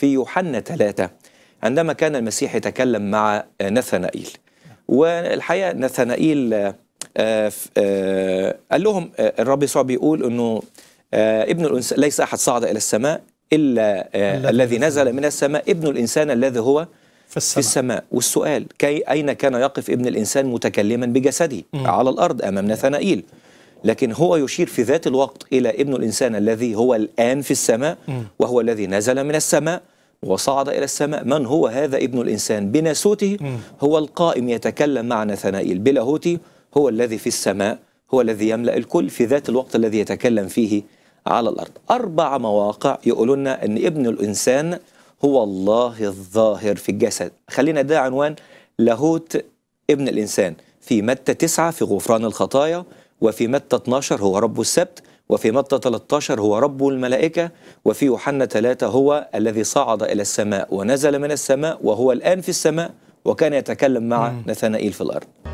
في يوحنا ثلاثة عندما كان المسيح يتكلم مع نثنائيل والحقيقة نثنائيل آه، آه، آه، قال لهم الرب يسوع بيقول أنه ابن الإنسان ليس أحد صعد إلى السماء إلا الذي نزل من السماء ابن الإنسان الذي هو في السماء, في السماء. والسؤال كي أين كان يقف ابن الإنسان متكلما بجسده على الأرض أمام نثنائيل لكن هو يشير في ذات الوقت إلى ابن الإنسان الذي هو الآن في السماء وهو الذي نزل من السماء وصعد إلى السماء من هو هذا ابن الإنسان بناسوته هو القائم يتكلم مع نثنائيل بلاهوتي هو الذي في السماء هو الذي يملأ الكل في ذات الوقت الذي يتكلم فيه على الأرض أربع مواقع يقولون أن ابن الإنسان هو الله الظاهر في الجسد خلينا ده عنوان لاهوت ابن الإنسان في متى تسعة في غفران الخطايا وفي متى 12 هو رب السبت وفي متى 13 هو رب الملائكة وفي يوحنا 3 هو الذي صعد إلى السماء ونزل من السماء وهو الآن في السماء وكان يتكلم مع نثنائيل في الأرض